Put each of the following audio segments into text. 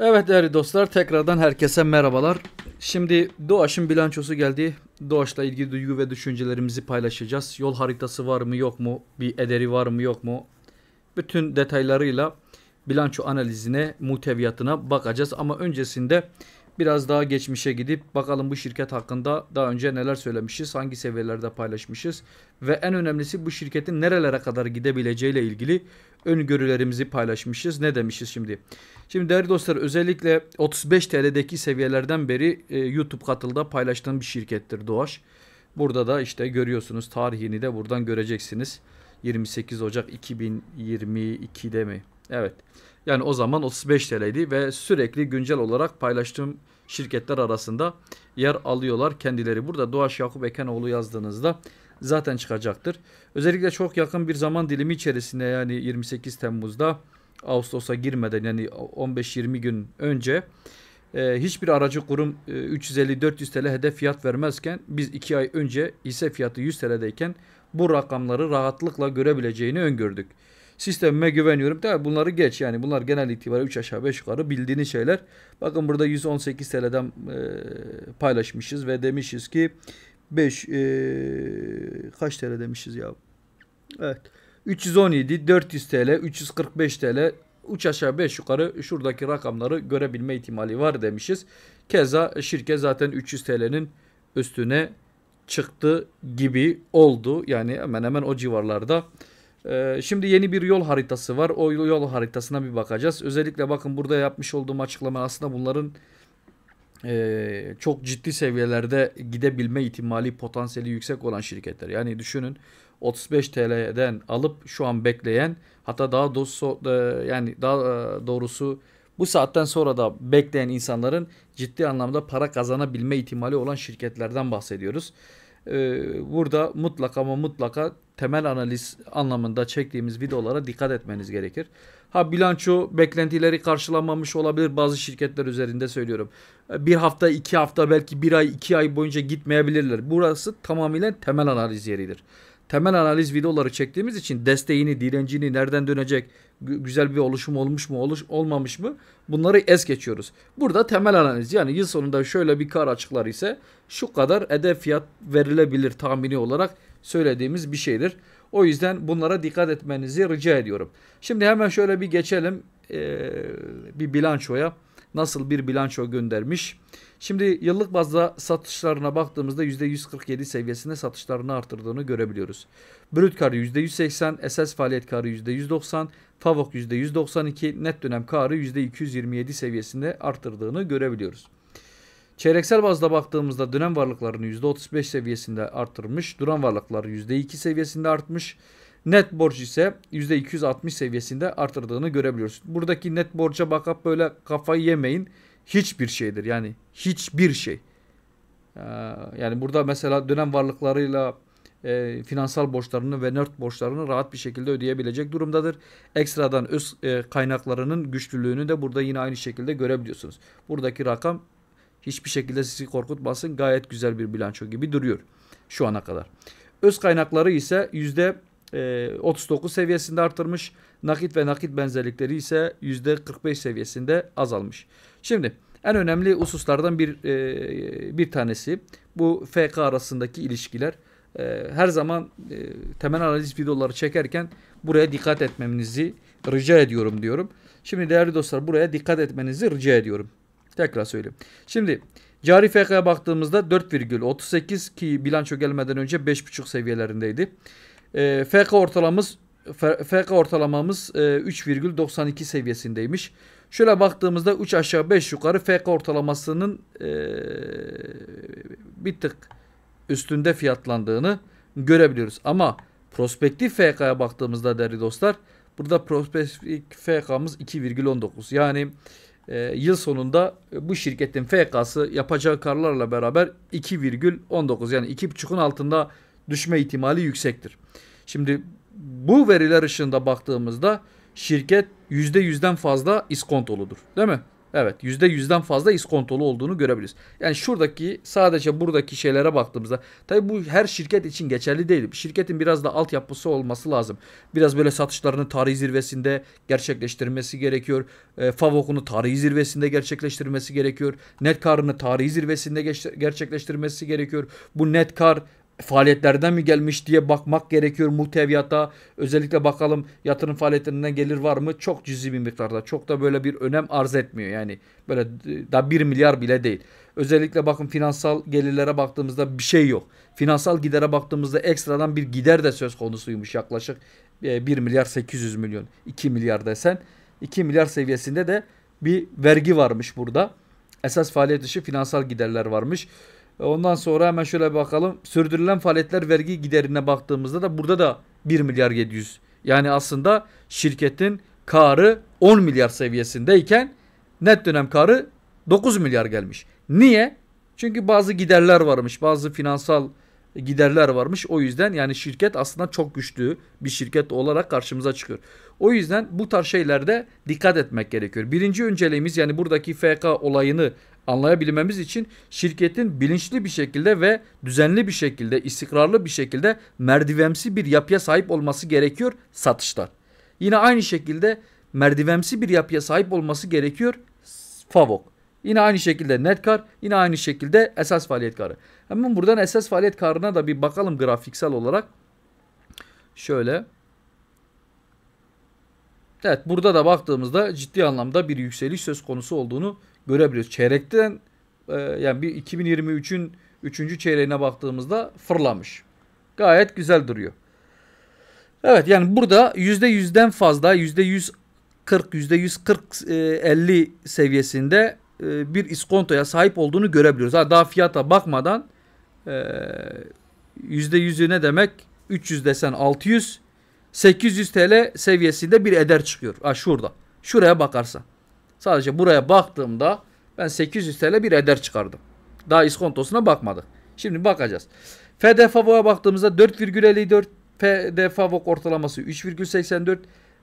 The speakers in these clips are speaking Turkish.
Evet değerli dostlar tekrardan herkese merhabalar. Şimdi Doğaç'ın bilançosu geldi. Doğaç'la ilgili duygu ve düşüncelerimizi paylaşacağız. Yol haritası var mı yok mu? Bir ederi var mı yok mu? Bütün detaylarıyla bilanço analizine, muhteviyatına bakacağız. Ama öncesinde biraz daha geçmişe gidip bakalım bu şirket hakkında daha önce neler söylemişiz, hangi seviyelerde paylaşmışız ve en önemlisi bu şirketin nerelere kadar gidebileceğiyle ilgili öngörülerimizi paylaşmışız. Ne demişiz şimdi? Şimdi değerli dostlar özellikle 35 TL'deki seviyelerden beri e, YouTube katılda paylaştığım bir şirkettir Doğaş. Burada da işte görüyorsunuz tarihini de buradan göreceksiniz. 28 Ocak 2022'de mi? Evet. Yani o zaman 35 TL'ydi ve sürekli güncel olarak paylaştığım şirketler arasında yer alıyorlar kendileri. Burada Doğaş Yakup Ekenoğlu yazdığınızda zaten çıkacaktır. Özellikle çok yakın bir zaman dilimi içerisinde yani 28 Temmuz'da Ağustos'a girmeden yani 15-20 gün önce e, hiçbir aracı kurum e, 350-400 TL hedef fiyat vermezken biz 2 ay önce hisse fiyatı 100 TL'deyken bu rakamları rahatlıkla görebileceğini öngördük. Sistemime güveniyorum. Tabii bunları geç yani bunlar genel itibariyle 3 aşağı 5 yukarı bildiğiniz şeyler. Bakın burada 118 TL'den e, paylaşmışız ve demişiz ki 5 e, kaç TL demişiz ya? Evet. 317, 400 TL, 345 TL, 3 aşağı 5 yukarı şuradaki rakamları görebilme ihtimali var demişiz. Keza şirket zaten 300 TL'nin üstüne çıktı gibi oldu. Yani hemen hemen o civarlarda. Ee, şimdi yeni bir yol haritası var. O yol haritasına bir bakacağız. Özellikle bakın burada yapmış olduğum açıklama aslında bunların e, çok ciddi seviyelerde gidebilme ihtimali potansiyeli yüksek olan şirketler. Yani düşünün 35 TL'den alıp şu an bekleyen hatta daha doğrusu e, yani daha e, doğrusu bu saatten sonra da bekleyen insanların ciddi anlamda para kazanabilme ihtimali olan şirketlerden bahsediyoruz. Ee, burada mutlaka ama mutlaka temel analiz anlamında çektiğimiz videolara dikkat etmeniz gerekir. Ha bilanço beklentileri karşılanmamış olabilir bazı şirketler üzerinde söylüyorum. Ee, bir hafta, iki hafta belki bir ay, iki ay boyunca gitmeyebilirler. Burası tamamıyla temel analiz yeridir temel analiz videoları çektiğimiz için desteğini, direncini, nereden dönecek, güzel bir oluşum olmuş mu, oluş olmamış mı bunları es geçiyoruz. Burada temel analiz yani yıl sonunda şöyle bir kar açıklar ise şu kadar hedef fiyat verilebilir tahmini olarak söylediğimiz bir şeydir. O yüzden bunlara dikkat etmenizi rica ediyorum. Şimdi hemen şöyle bir geçelim ee, bir bilançoya nasıl bir bilanço göndermiş. Şimdi yıllık bazda satışlarına baktığımızda %147 seviyesinde satışlarını artırdığını görebiliyoruz. Brüt karı %180, esas faaliyet karı %190, FAVOK %192, net dönem karı %227 seviyesinde artırdığını görebiliyoruz. Çeyreksel bazda baktığımızda dönem varlıklarını %35 seviyesinde artırmış, duran varlıklar %2 seviyesinde artmış, Net borç ise %260 seviyesinde artırdığını görebiliyoruz. Buradaki net borca bakıp böyle kafayı yemeyin. Hiçbir şeydir yani hiçbir şey. Ee, yani burada mesela dönem varlıklarıyla e, finansal borçlarını ve nört borçlarını rahat bir şekilde ödeyebilecek durumdadır. Ekstradan öz e, kaynaklarının güçlülüğünü de burada yine aynı şekilde görebiliyorsunuz. Buradaki rakam hiçbir şekilde sizi korkutmasın. Gayet güzel bir bilanço gibi duruyor şu ana kadar. Öz kaynakları ise yüzde 39 ee, seviyesinde arttırmış. Nakit ve nakit benzerlikleri ise %45 seviyesinde azalmış. Şimdi en önemli hususlardan bir e, bir tanesi bu FK arasındaki ilişkiler. Ee, her zaman e, temel analiz videoları çekerken buraya dikkat etmemizi rica ediyorum diyorum. Şimdi değerli dostlar buraya dikkat etmenizi rica ediyorum. Tekrar söyleyeyim. Şimdi cari FK'ya baktığımızda 4,38 ki bilanço gelmeden önce 5,5 seviyelerindeydi. E, ee, FK ortalamamız FK ortalamamız e, 3,92 seviyesindeymiş. Şöyle baktığımızda 3 aşağı 5 yukarı FK ortalamasının e, bir tık üstünde fiyatlandığını görebiliyoruz. Ama prospektif FK'ya baktığımızda değerli dostlar burada prospektif FK'mız 2,19. Yani e, yıl sonunda bu şirketin FK'sı yapacağı karlarla beraber 2,19 yani 2,5'un altında düşme ihtimali yüksektir. Şimdi bu veriler ışığında baktığımızda şirket %100'den fazla iskontoludur. Değil mi? Evet %100'den fazla iskontolu olduğunu görebiliriz. Yani şuradaki sadece buradaki şeylere baktığımızda tabi bu her şirket için geçerli değil. Şirketin biraz da altyapısı olması lazım. Biraz böyle satışlarını tarihi zirvesinde gerçekleştirmesi gerekiyor. E, Favok'unu tarihi zirvesinde gerçekleştirmesi gerekiyor. Net karını tarihi zirvesinde gerçekleştirmesi gerekiyor. Bu net kar faaliyetlerden mi gelmiş diye bakmak gerekiyor muhteviyata. Özellikle bakalım yatırım faaliyetlerinden gelir var mı? Çok cüzi bir miktarda. Çok da böyle bir önem arz etmiyor. Yani böyle da 1 milyar bile değil. Özellikle bakın finansal gelirlere baktığımızda bir şey yok. Finansal gidere baktığımızda ekstradan bir gider de söz konusuymuş yaklaşık 1 e, milyar 800 milyon 2 milyar desen 2 milyar seviyesinde de bir vergi varmış burada. Esas faaliyet dışı finansal giderler varmış. Ondan sonra hemen şöyle bakalım. Sürdürülen faaliyetler vergi giderine baktığımızda da burada da 1 milyar 700. Yani aslında şirketin karı 10 milyar seviyesindeyken net dönem karı 9 milyar gelmiş. Niye? Çünkü bazı giderler varmış. Bazı finansal giderler varmış. O yüzden yani şirket aslında çok güçlü bir şirket olarak karşımıza çıkıyor. O yüzden bu tarz şeylerde dikkat etmek gerekiyor. Birinci önceliğimiz yani buradaki FK olayını anlayabilmemiz için şirketin bilinçli bir şekilde ve düzenli bir şekilde, istikrarlı bir şekilde merdivemsi bir yapıya sahip olması gerekiyor satışlar. Yine aynı şekilde merdivemsi bir yapıya sahip olması gerekiyor Favok. Yine aynı şekilde net kar, yine aynı şekilde esas faaliyet karı. Hemen buradan esas faaliyet karına da bir bakalım grafiksel olarak. Şöyle Evet burada da baktığımızda ciddi anlamda bir yükseliş söz konusu olduğunu görebiliyoruz. Çeyrekten e, yani bir 2023'ün 3. çeyreğine baktığımızda fırlamış. Gayet güzel duruyor. Evet yani burada %100'den fazla %140 %140 50 seviyesinde e, bir iskontoya sahip olduğunu görebiliyoruz. daha fiyata bakmadan %100'ü e, ne demek? 300 desen 600, 800 TL seviyesinde bir eder çıkıyor. Ha, şurada. Şuraya bakarsan. Sadece buraya baktığımda ben 800 TL bir eder çıkardım. Daha iskontosuna bakmadık. Şimdi bakacağız. FDFAVO'ya baktığımızda 4,54 FDFAVO ortalaması 3,84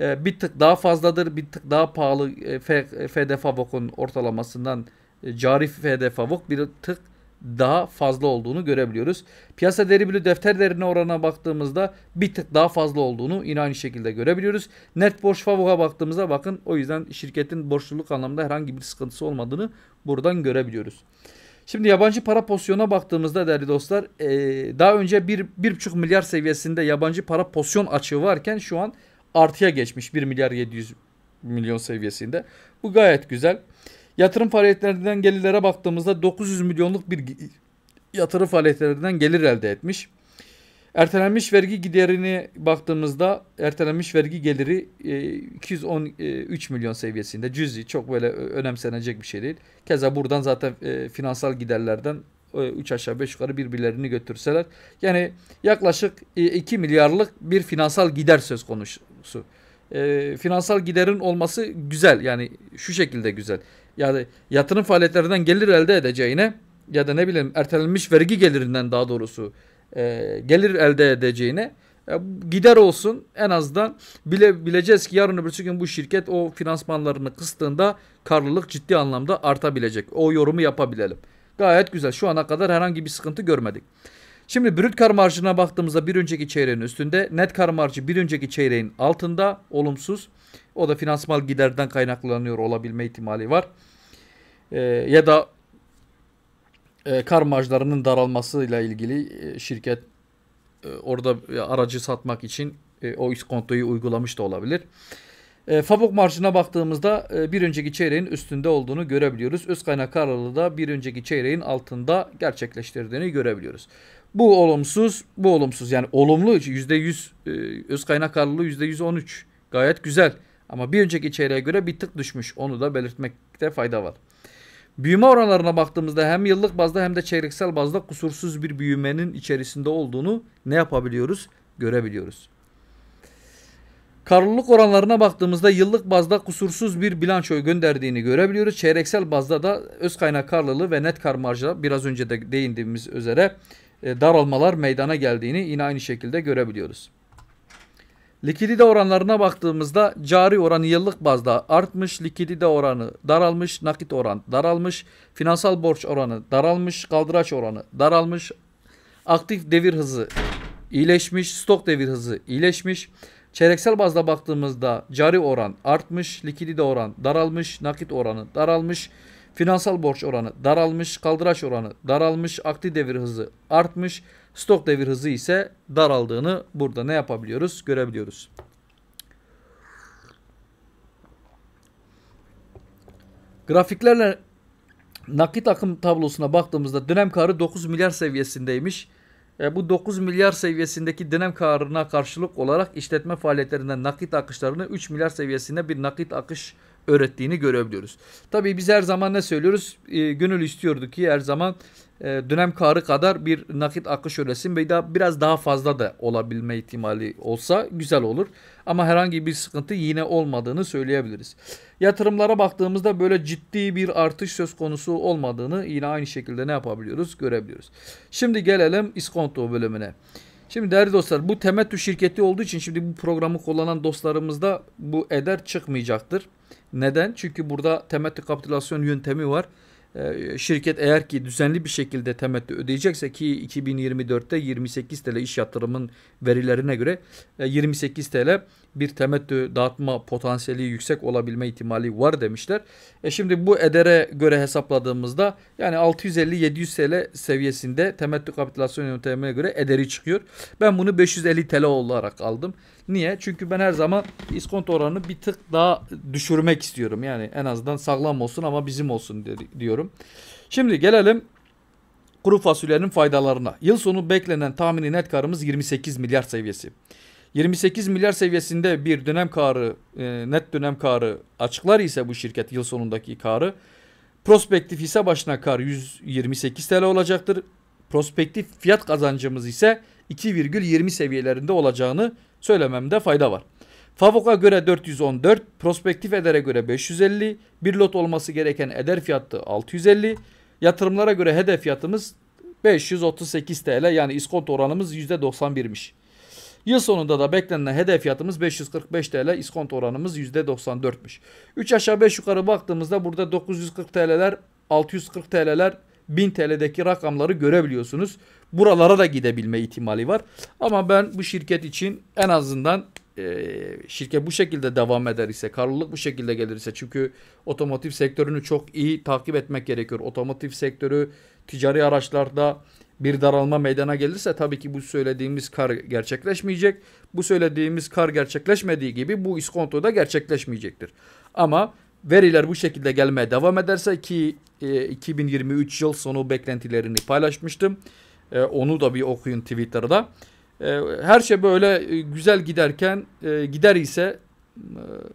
ee, bir tık daha fazladır. Bir tık daha pahalı e, ortalamasından e, cari FDFAVOK bir tık daha fazla olduğunu görebiliyoruz. Piyasa değeri bölü defter derine oranına baktığımızda bir tık daha fazla olduğunu yine aynı şekilde görebiliyoruz. Net borç favuğa baktığımızda bakın o yüzden şirketin borçluluk anlamda herhangi bir sıkıntısı olmadığını buradan görebiliyoruz. Şimdi yabancı para pozisyonuna baktığımızda değerli dostlar e, daha önce 1,5 milyar seviyesinde yabancı para pozisyon açığı varken şu an artıya geçmiş 1 milyar 700 milyon seviyesinde. Bu gayet güzel. Yatırım faaliyetlerinden gelirlere baktığımızda 900 milyonluk bir yatırım faaliyetlerinden gelir elde etmiş. Ertelenmiş vergi giderini baktığımızda ertelenmiş vergi geliri 213 e, e, milyon seviyesinde cüzi çok böyle önemsenecek bir şey değil. Keza buradan zaten e, finansal giderlerden 3 aşağı 5 yukarı birbirlerini götürseler yani yaklaşık 2 milyarlık bir finansal gider söz konusu. Finansal giderin olması güzel yani şu şekilde güzel ya da yatırım faaliyetlerinden gelir elde edeceğine ya da ne bileyim ertelenmiş vergi gelirinden daha doğrusu e, gelir elde edeceğine e, gider olsun en azından bile bileceğiz ki yarın öbürsü gün bu şirket o finansmanlarını kıstığında karlılık ciddi anlamda artabilecek. O yorumu yapabilelim. Gayet güzel. Şu ana kadar herhangi bir sıkıntı görmedik. Şimdi brüt kar marjına baktığımızda bir önceki çeyreğin üstünde, net kar marjı bir önceki çeyreğin altında olumsuz. O da finansmal giderden kaynaklanıyor olabilme ihtimali var e, ya da e, kar marjlarının daralmasıyla ilgili e, şirket e, orada e, aracı satmak için e, o iskontoyu uygulamış da olabilir. E, Fabok marjına baktığımızda e, bir önceki çeyreğin üstünde olduğunu görebiliyoruz. Öz kaynak kararlılığı da bir önceki çeyreğin altında gerçekleştirdiğini görebiliyoruz. Bu olumsuz, bu olumsuz. Yani olumlu %100, e, öz kaynak kararlılığı %113. Gayet güzel. Ama bir önceki çeyreğe göre bir tık düşmüş. Onu da belirtmekte fayda var. Büyüme oranlarına baktığımızda hem yıllık bazda hem de çeyreksel bazda kusursuz bir büyümenin içerisinde olduğunu ne yapabiliyoruz? Görebiliyoruz. Karlılık oranlarına baktığımızda yıllık bazda kusursuz bir bilançoyu gönderdiğini görebiliyoruz. Çeyreksel bazda da öz kaynak karlılığı ve net kar marjda biraz önce de değindiğimiz üzere e, daralmalar meydana geldiğini yine aynı şekilde görebiliyoruz. Likidite oranlarına baktığımızda cari oran yıllık bazda artmış, likidite oranı daralmış, nakit oran daralmış, finansal borç oranı daralmış, kaldıraç oranı daralmış, aktif devir hızı iyileşmiş, stok devir hızı iyileşmiş. Çeyreksel bazda baktığımızda cari oran artmış, likidite oran daralmış, nakit oranı daralmış, finansal borç oranı daralmış, kaldıraç oranı daralmış, aktif devir hızı artmış, Stok devir hızı ise daraldığını burada ne yapabiliyoruz? Görebiliyoruz. Grafiklerle nakit akım tablosuna baktığımızda dönem karı 9 milyar seviyesindeymiş. E, bu 9 milyar seviyesindeki dönem karına karşılık olarak işletme faaliyetlerinden nakit akışlarını 3 milyar seviyesinde bir nakit akış öğrettiğini görebiliyoruz. Tabii biz her zaman ne söylüyoruz? E, gönül istiyorduk ki her zaman e, dönem karı kadar bir nakit akış öresin ve daha, biraz daha fazla da olabilme ihtimali olsa güzel olur. Ama herhangi bir sıkıntı yine olmadığını söyleyebiliriz. Yatırımlara baktığımızda böyle ciddi bir artış söz konusu olmadığını yine aynı şekilde ne yapabiliyoruz görebiliyoruz. Şimdi gelelim iskonto bölümüne. Şimdi değerli dostlar bu temettü şirketi olduğu için şimdi bu programı kullanan dostlarımızda bu eder çıkmayacaktır. Neden? Çünkü burada temettü kapitülasyon yöntemi var. Ee, şirket eğer ki düzenli bir şekilde temettü ödeyecekse ki 2024'te 28 TL iş yatırımın verilerine göre 28 e, TL bir temettü dağıtma potansiyeli yüksek olabilme ihtimali var demişler. E şimdi bu edere göre hesapladığımızda yani 650-700 TL seviyesinde temettü kapitülasyon yöntemine göre ederi çıkıyor. Ben bunu 550 TL olarak aldım. Niye? Çünkü ben her zaman iskonto oranını bir tık daha düşürmek istiyorum. Yani en azından sağlam olsun ama bizim olsun diyorum. Şimdi gelelim kuru fasulyenin faydalarına. Yıl sonu beklenen tahmini net karımız 28 milyar seviyesi. 28 milyar seviyesinde bir dönem karı, e, net dönem karı açıklar ise bu şirket yıl sonundaki karı prospektif hisse başına kar 128 TL olacaktır. Prospektif fiyat kazancımız ise 2,20 seviyelerinde olacağını söylememde fayda var. Favok'a göre 414, prospektif edere göre 550, bir lot olması gereken eder fiyatı 650, yatırımlara göre hedef fiyatımız 538 TL yani iskonto oranımız %91'miş. Yıl sonunda da beklenen hedef fiyatımız 545 TL, iskonto oranımız %94'müş. 3 aşağı 5 yukarı baktığımızda burada 940 TL'ler, 640 TL'ler, 1000 TL'deki rakamları görebiliyorsunuz. Buralara da gidebilme ihtimali var. Ama ben bu şirket için en azından e, şirket bu şekilde devam eder ise, karlılık bu şekilde gelirse çünkü otomotiv sektörünü çok iyi takip etmek gerekiyor. Otomotiv sektörü ticari araçlarda bir daralma meydana gelirse tabii ki bu söylediğimiz kar gerçekleşmeyecek. Bu söylediğimiz kar gerçekleşmediği gibi bu iskonto da gerçekleşmeyecektir. Ama veriler bu şekilde gelmeye devam ederse ki e, 2023 yıl sonu beklentilerini paylaşmıştım. E, onu da bir okuyun Twitter'da. E, her şey böyle e, güzel giderken e, gider ise e,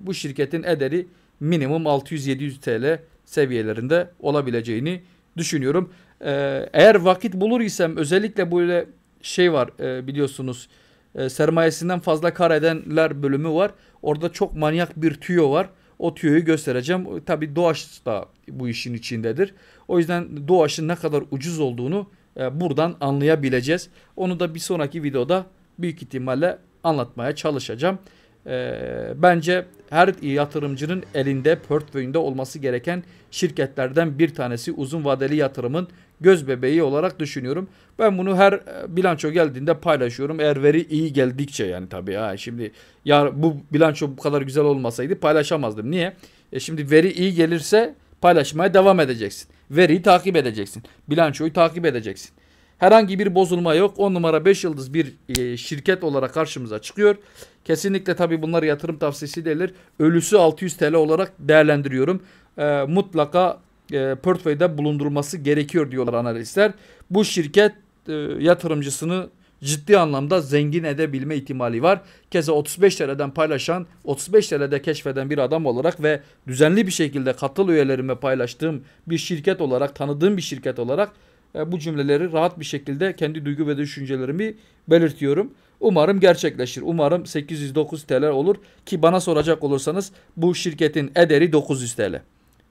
bu şirketin ederi minimum 600-700 TL seviyelerinde olabileceğini düşünüyorum. Ee, eğer vakit bulur isem özellikle böyle şey var e, biliyorsunuz e, sermayesinden fazla kar edenler bölümü var. Orada çok manyak bir tüyo var. O tüyoyu göstereceğim. E, Tabi Doğaç da bu işin içindedir. O yüzden Doğaç'ın ne kadar ucuz olduğunu e, buradan anlayabileceğiz. Onu da bir sonraki videoda büyük ihtimalle anlatmaya çalışacağım e, bence her yatırımcının elinde portföyünde olması gereken şirketlerden bir tanesi uzun vadeli yatırımın göz bebeği olarak düşünüyorum. Ben bunu her e, bilanço geldiğinde paylaşıyorum. Eğer veri iyi geldikçe yani tabii ha şimdi ya bu bilanço bu kadar güzel olmasaydı paylaşamazdım. Niye? E şimdi veri iyi gelirse paylaşmaya devam edeceksin. Veriyi takip edeceksin. Bilançoyu takip edeceksin. Herhangi bir bozulma yok. 10 numara 5 yıldız bir e, şirket olarak karşımıza çıkıyor. Kesinlikle tabi bunlar yatırım tavsiyesi değildir. Ölüsü 600 TL olarak değerlendiriyorum. E, mutlaka e, portföyde bulundurulması gerekiyor diyorlar analistler. Bu şirket e, yatırımcısını ciddi anlamda zengin edebilme ihtimali var. Keza 35 TL'den paylaşan, 35 TL'de keşfeden bir adam olarak ve düzenli bir şekilde katıl üyelerime paylaştığım bir şirket olarak, tanıdığım bir şirket olarak e, bu cümleleri rahat bir şekilde kendi duygu ve düşüncelerimi belirtiyorum. Umarım gerçekleşir. Umarım 809 TL olur ki bana soracak olursanız bu şirketin ederi 900 TL.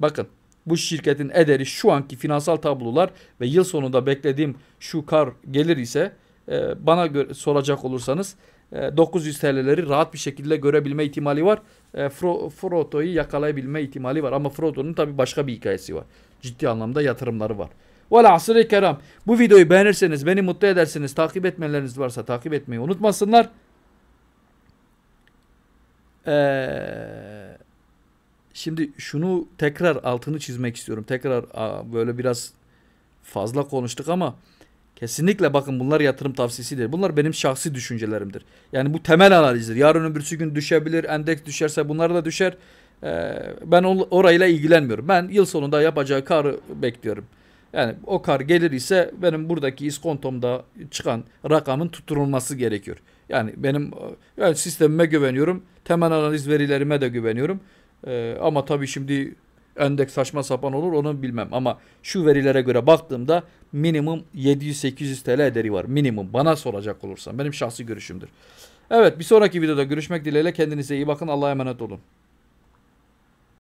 Bakın bu şirketin ederi şu anki finansal tablolar ve yıl sonunda beklediğim şu kar gelir ise e, bana soracak olursanız 900 e, TL'leri rahat bir şekilde görebilme ihtimali var. Fro Frodo'yu yakalayabilme ihtimali var. Ama Frodo'nun tabii başka bir hikayesi var. Ciddi anlamda yatırımları var. Vel asri keram. Bu videoyu beğenirseniz, beni mutlu edersiniz. Takip etmeleriniz varsa takip etmeyi unutmasınlar. Ee, şimdi şunu tekrar altını çizmek istiyorum. Tekrar böyle biraz fazla konuştuk ama kesinlikle bakın bunlar yatırım tavsiyesidir. Bunlar benim şahsi düşüncelerimdir. Yani bu temel analizdir. Yarın öbürsü gün düşebilir. Endeks düşerse bunlar da düşer. Ee, ben orayla ilgilenmiyorum. Ben yıl sonunda yapacağı karı bekliyorum. Yani o kar gelir ise benim buradaki iskontomda çıkan rakamın tutturulması gerekiyor. Yani benim yani sistemime güveniyorum. Temel analiz verilerime de güveniyorum. Ee, ama tabii şimdi endeks saçma sapan olur onu bilmem. Ama şu verilere göre baktığımda minimum 700-800 TL ederi var. Minimum bana soracak olursan. Benim şahsi görüşümdür. Evet bir sonraki videoda görüşmek dileğiyle. Kendinize iyi bakın. Allah'a emanet olun.